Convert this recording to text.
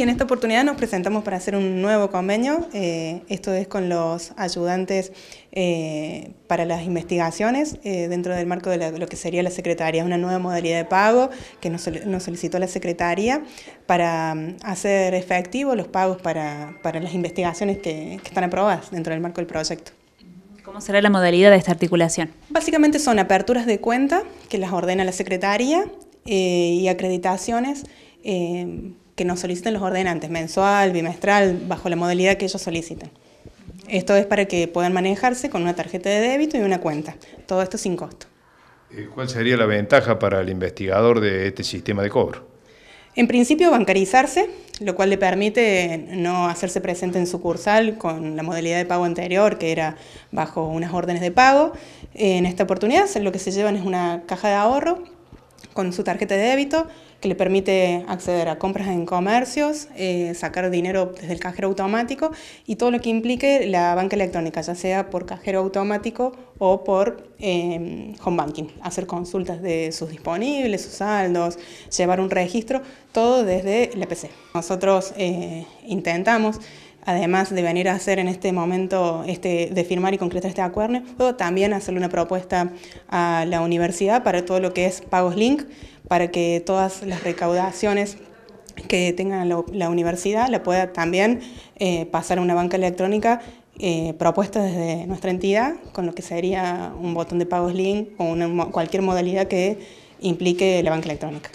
Y en esta oportunidad nos presentamos para hacer un nuevo convenio, eh, esto es con los ayudantes eh, para las investigaciones eh, dentro del marco de lo que sería la Secretaría, una nueva modalidad de pago que nos, solicitó la Secretaría para mm, hacer efectivos los pagos para, las investigaciones que, están aprobadas dentro del marco del proyecto. ¿Cómo será la modalidad de esta articulación? Básicamente son aperturas de cuenta que las ordena la Secretaría y acreditaciones que nos soliciten los ordenantes, mensual, bimestral, bajo la modalidad que ellos soliciten. Esto es para que puedan manejarse con una tarjeta de débito y una cuenta. Todo esto sin costo. Eh, ¿Cuál sería la ventaja para el investigador de este sistema de cobro? En principio, bancarizarse, lo cual le permite no hacerse presente en sucursal con la modalidad de pago anterior, que era bajo unas órdenes de pago. En esta oportunidad lo que se llevan es una caja de ahorro con su tarjeta de débito que le permite acceder a compras en comercios, eh, sacar dinero desde el cajero automático y todo lo que implique la banca electrónica, ya sea por cajero automático o por em, home banking, hacer consultas de sus disponibles, sus saldos, llevar un registro, todo desde la PC. Nosotros eh, intentamos además de venir a hacer en este momento, este, de firmar y concretar este acuerdo, también hacerle una propuesta a la universidad para todo lo que es Pagos Link, para que todas las recaudaciones que tenga la, universidad la pueda también eh, pasar a una banca electrónica eh, propuesta desde nuestra entidad, con lo que sería un botón de Pagos Link o cualquier modalidad que implique la banca electrónica.